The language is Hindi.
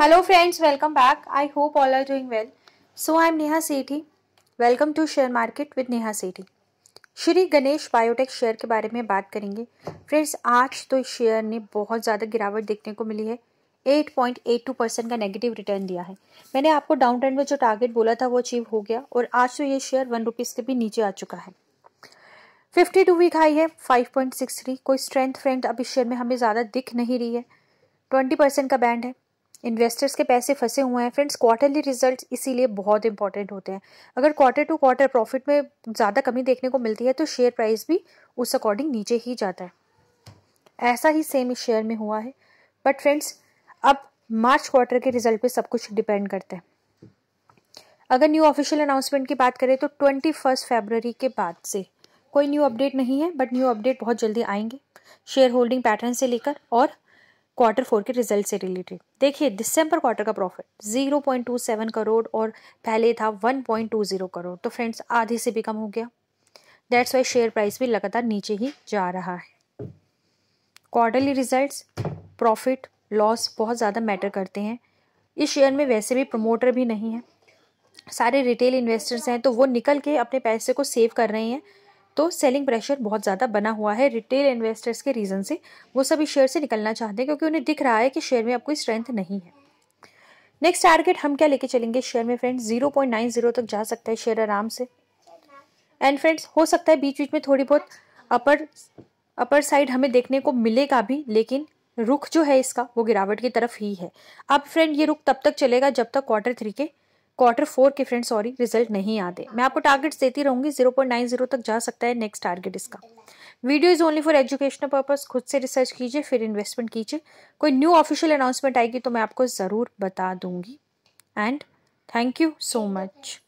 hello friends welcome back I hope all are doing well so I am Neha Sethi welcome to share market with Neha Sethi Shri Ganesh biotech share के बारे में बात करेंगे फ्रेंड्स आज तो इस शेयर ने बहुत ज़्यादा गिरावट देखने को मिली है 8.82 परसेंट का नेगेटिव रिटर्न दिया है मैंने आपको डाउन ट्रेंड में जो टारगेट बोला था वो अचीव हो गया और आज तो ये शेयर वन रुपीज़ के भी नीचे आ चुका है 52 वीक हाई है 5.63 कोई स्ट्रेंथ फ्रेंड अब इस शेयर में हमें ज़्यादा दिख नहीं रही है 20 परसेंट का बैंड है इन्वेस्टर्स के पैसे फंसे हुए हैं फ्रेंड्स क्वार्टरली रिजल्ट इसीलिए बहुत इंपॉर्टेंट होते हैं अगर क्वार्टर टू क्वार्टर प्रॉफिट में ज़्यादा कमी देखने को मिलती है तो शेयर प्राइस भी उस अकॉर्डिंग नीचे ही जाता है ऐसा ही सेम इस शेयर में हुआ है बट फ्रेंड्स अब मार्च क्वार्टर के रिजल्ट पे सब कुछ डिपेंड करता है अगर न्यू ऑफिशियल अनाउंसमेंट की बात करें तो ट्वेंटी फर्स्ट फेबररी के बाद से कोई न्यू अपडेट नहीं है बट न्यू अपडेट बहुत जल्दी आएंगे शेयर होल्डिंग पैटर्न से लेकर और क्वार्टर फोर के रिजल्ट से रिलेटेड देखिए दिसंबर क्वार्टर का प्रॉफिट 0.27 करोड़ और पहले था 1.20 करोड़ तो फ्रेंड्स आधे से भी कम हो गया दैट्स वाई शेयर प्राइस भी लगातार नीचे ही जा रहा है क्वार्टरली रिजल्ट्स प्रॉफिट लॉस बहुत ज़्यादा मैटर करते हैं इस शेयर में वैसे भी प्रमोटर भी नहीं है सारे रिटेल इन्वेस्टर्स हैं तो वो निकल के अपने पैसे को सेव कर रहे हैं तो सेलिंग प्रेशर बहुत ज़्यादा बना हुआ है रिटेल इन्वेस्टर्स के रीज़न से वो सभी शेयर से निकलना चाहते हैं क्योंकि उन्हें दिख रहा है कि शेयर में अब कोई स्ट्रेंथ नहीं है नेक्स्ट टारगेट हम क्या लेके चलेंगे शेयर में friends zero point nine zero तक जा सकता है शेयर आराम से एंड फ्रेंड्स हो सकता है बीच बीच में थोड़ी बहुत अपर अपर साइड हमें देखने को मिलेगा भी लेकिन रुख जो है इसका वो गिरावट की तरफ ही है अब फ्रेंड ये रुख तब तक चलेगा जब तक क्वार्टर थ्री के क्वार्टर फोर के फ्रेंड सॉरी रिजल्ट नहीं आते मैं आपको टारगेट्स देती रहूँगी जीरो पॉइंट नाइन जीरो तक जा सकता है नेक्स्ट टारगेट इसका video is only for educational purpose खुद से रिसर्च कीजिए फिर इन्वेस्टमेंट कीजिए कोई न्यू ऑफिशियल अनाउंसमेंट आएगी तो मैं आपको ज़रूर बता दूंगी and thank you so much